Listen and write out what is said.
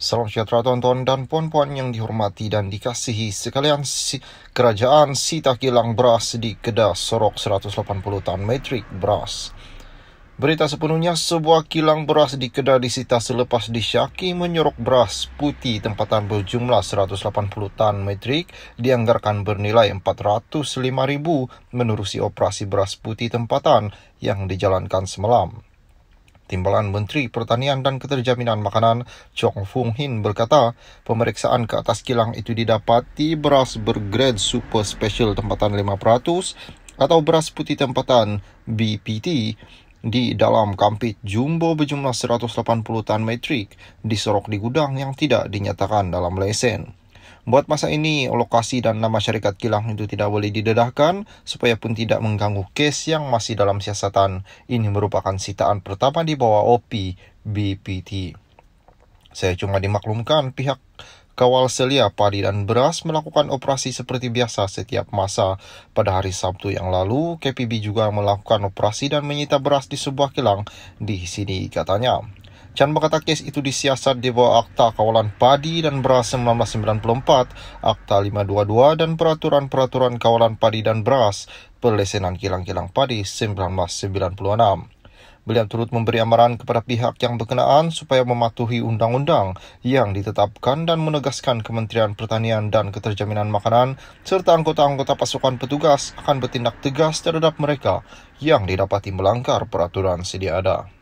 Salam sejahtera tuan-tuan dan puan-puan yang dihormati dan dikasihi sekalian si, kerajaan Sita Kilang Beras di Kedah Sorok 180 tahun metrik beras. Berita sepenuhnya sebuah kilang beras di Kedah disita selepas disyaki menyorok beras putih tempatan berjumlah 180 tan metrik dianggarkan bernilai ribu menerusi operasi beras putih tempatan yang dijalankan semalam. Timbalan Menteri Pertanian dan Keterjaminan Makanan Chong Fung Hin berkata, pemeriksaan ke atas kilang itu didapati beras bergrade super special tempatan 5% atau beras putih tempatan BPT di dalam kampit jumbo berjumlah 180 tan metrik diserok di gudang yang tidak dinyatakan dalam lesen. Buat masa ini, lokasi dan nama syarikat kilang itu tidak boleh didedahkan supaya pun tidak mengganggu kes yang masih dalam siasatan. Ini merupakan sitaan pertama di bawah OP BPT. Saya cuma dimaklumkan pihak kawal selia padi dan beras melakukan operasi seperti biasa setiap masa. Pada hari Sabtu yang lalu, KPB juga melakukan operasi dan menyita beras di sebuah kilang di sini katanya. Chan berkata kes itu disiasat di bawah Akta Kawalan Padi dan Beras 1994, Akta 522 dan Peraturan-Peraturan Kawalan Padi dan Beras, Perlesenan Kilang-Kilang Padi 1996. Beliau turut memberi amaran kepada pihak yang berkenaan supaya mematuhi undang-undang yang ditetapkan dan menegaskan Kementerian Pertanian dan Keterjaminan Makanan serta anggota-anggota pasukan petugas akan bertindak tegas terhadap mereka yang didapati melanggar peraturan sedia ada.